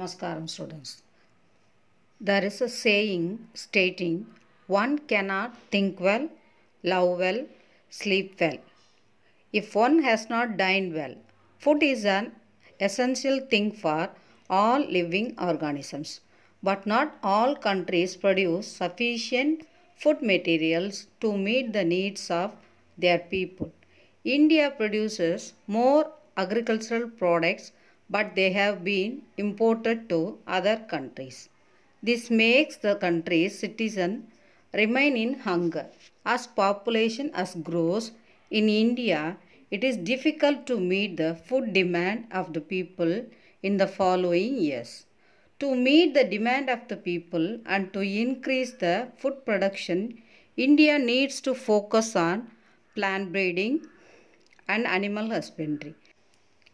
Namaskaram students. There is a saying stating one cannot think well, love well, sleep well. If one has not dined well, food is an essential thing for all living organisms. But not all countries produce sufficient food materials to meet the needs of their people. India produces more agricultural products but they have been imported to other countries. This makes the country's citizens remain in hunger. As population as grows in India, it is difficult to meet the food demand of the people in the following years. To meet the demand of the people and to increase the food production, India needs to focus on plant breeding and animal husbandry.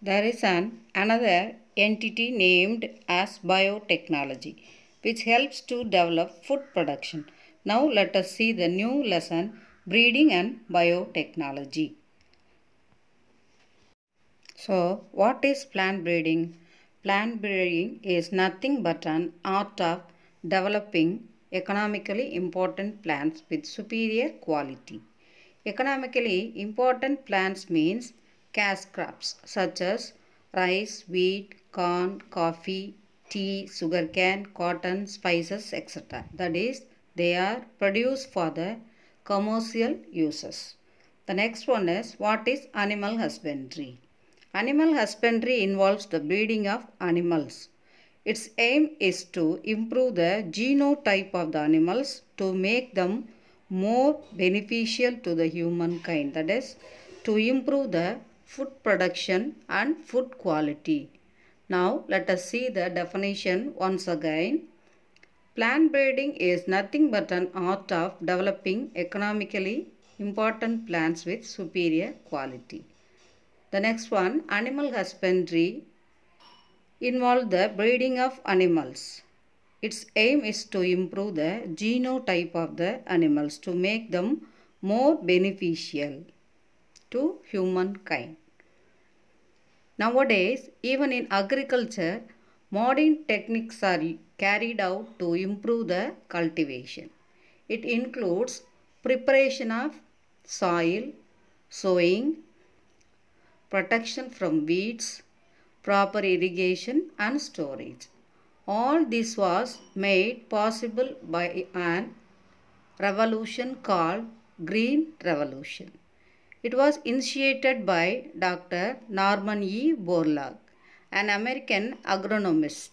There is an another entity named as biotechnology which helps to develop food production. Now let us see the new lesson breeding and biotechnology. So what is plant breeding? Plant breeding is nothing but an art of developing economically important plants with superior quality. Economically important plants means cash crops such as rice, wheat, corn, coffee, tea, sugarcane, cotton, spices, etc. That is, they are produced for the commercial uses. The next one is what is animal husbandry? Animal husbandry involves the breeding of animals. Its aim is to improve the genotype of the animals to make them more beneficial to the humankind. That is, to improve the food production and food quality. Now let us see the definition once again. Plant breeding is nothing but an art of developing economically important plants with superior quality. The next one, animal husbandry involves the breeding of animals. Its aim is to improve the genotype of the animals to make them more beneficial to humankind. Nowadays, even in agriculture, modern techniques are carried out to improve the cultivation. It includes preparation of soil, sowing, protection from weeds, proper irrigation and storage. All this was made possible by an revolution called Green Revolution. It was initiated by Dr. Norman E. Borlaug, an American agronomist.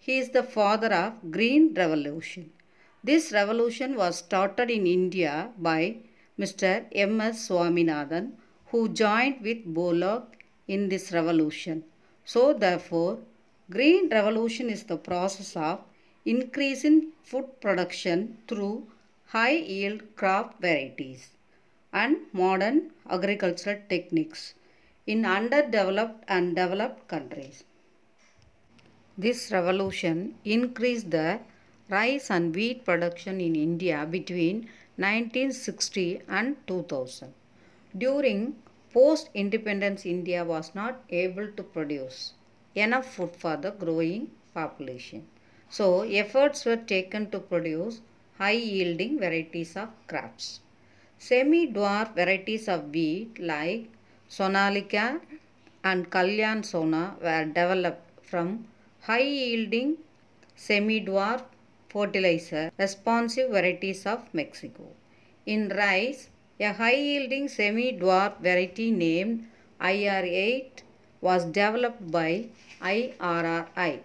He is the father of Green Revolution. This revolution was started in India by Mr. M. S. Swaminathan, who joined with Borlaug in this revolution. So therefore, Green Revolution is the process of increase in food production through high yield crop varieties and modern agricultural techniques in underdeveloped and developed countries. This revolution increased the rice and wheat production in India between 1960 and 2000. During post-independence India was not able to produce enough food for the growing population. So efforts were taken to produce high yielding varieties of crops. Semi-dwarf varieties of wheat like Sonalika and Kalyan Sona were developed from high-yielding semi-dwarf fertilizer responsive varieties of Mexico. In rice, a high-yielding semi-dwarf variety named IR8 was developed by IRRI.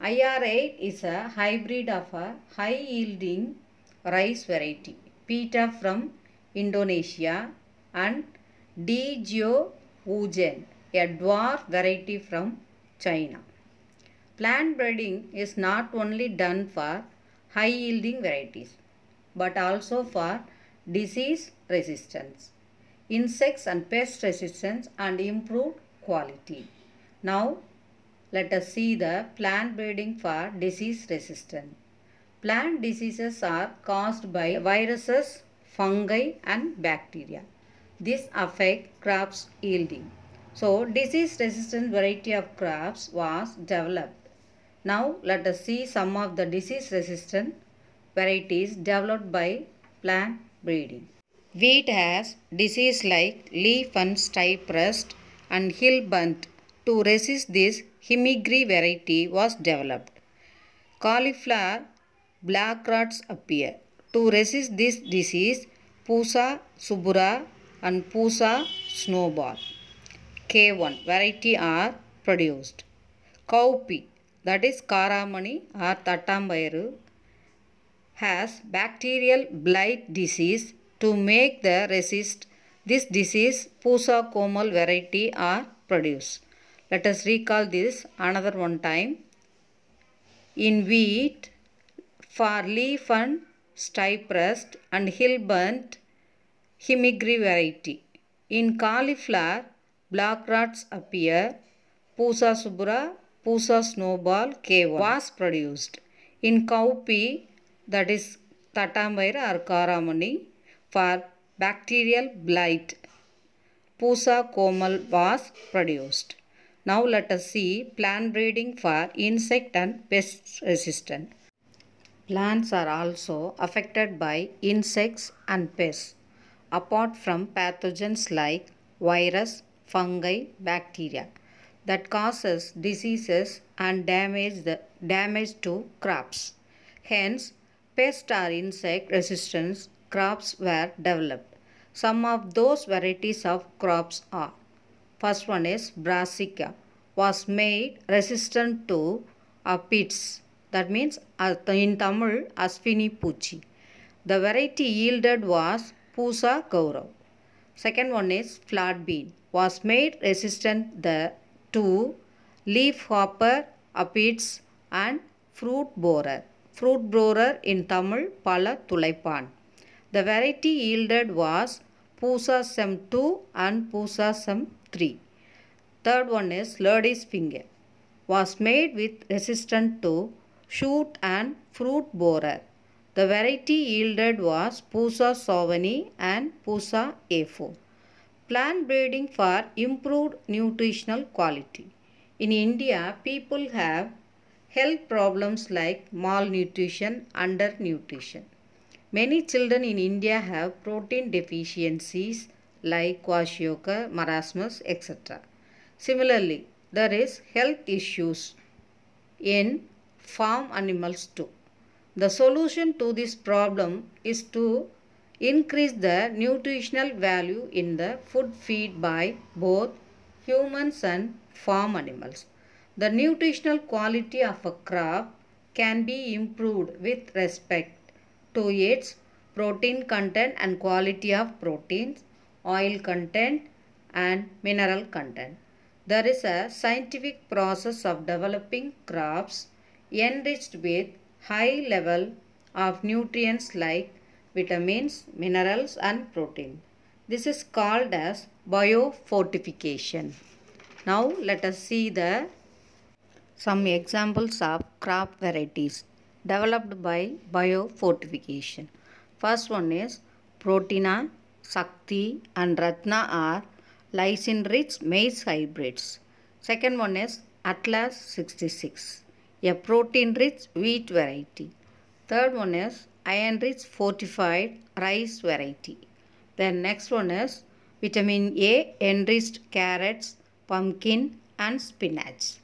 IR8 is a hybrid of a high-yielding rice variety, Peta from Indonesia and D. Wujen, a dwarf variety from China. Plant breeding is not only done for high yielding varieties but also for disease resistance, insects and pest resistance and improved quality. Now let us see the plant breeding for disease resistance. Plant diseases are caused by viruses, fungi and bacteria. This affect crops yielding. So disease resistant variety of crops was developed. Now let us see some of the disease resistant varieties developed by plant breeding. Wheat has disease like leaf and stipe rust and hill bunt. To resist this, hemigri variety was developed. Cauliflower black rods appear. To resist this disease, Pusa subura and Pusa snowball K1 variety are produced. Cowpea that is Karamani or Tatambayaru has bacterial blight disease to make the resist this disease Pusa comal variety are produced. Let us recall this another one time. In wheat, for leaf and stiprust and burnt, himigri variety. In cauliflower, black rods appear, Pusa subra, Pusa snowball K1 was produced. In cowpea, that is Tatamyra or Karamani, for bacterial blight, Pusa comal was produced. Now let us see plant breeding for insect and pest resistant. Plants are also affected by insects and pests, apart from pathogens like virus, fungi, bacteria that causes diseases and damage, the, damage to crops. Hence, pest or insect resistant crops were developed. Some of those varieties of crops are First one is Brassica was made resistant to aphids uh, that means uh, in Tamil Aswini Puchi. The variety yielded was Pusa Gaurav. Second one is flat bean. Was made resistant the, to leaf hopper, aphids and fruit borer. Fruit borer in Tamil Pala Tulaipan. The variety yielded was Pusa Sem 2 and Pusa Sem 3. Third one is Ladies Finger. Was made with resistant to shoot and fruit borer. The variety yielded was Pusa sovani and Pusa afo. Plant breeding for improved nutritional quality. In India, people have health problems like malnutrition, undernutrition. Many children in India have protein deficiencies like kwashiorkor, marasmus, etc. Similarly, there is health issues in farm animals too. The solution to this problem is to increase the nutritional value in the food feed by both humans and farm animals. The nutritional quality of a crop can be improved with respect to its protein content and quality of proteins, oil content and mineral content. There is a scientific process of developing crops enriched with high level of nutrients like vitamins, minerals and protein. This is called as biofortification. Now let us see the some examples of crop varieties developed by biofortification. First one is Protina, Sakti and Ratna are lysine-rich maize hybrids. Second one is Atlas 66 a protein-rich wheat variety. Third one is iron-rich fortified rice variety. Then next one is vitamin A enriched carrots, pumpkin and spinach.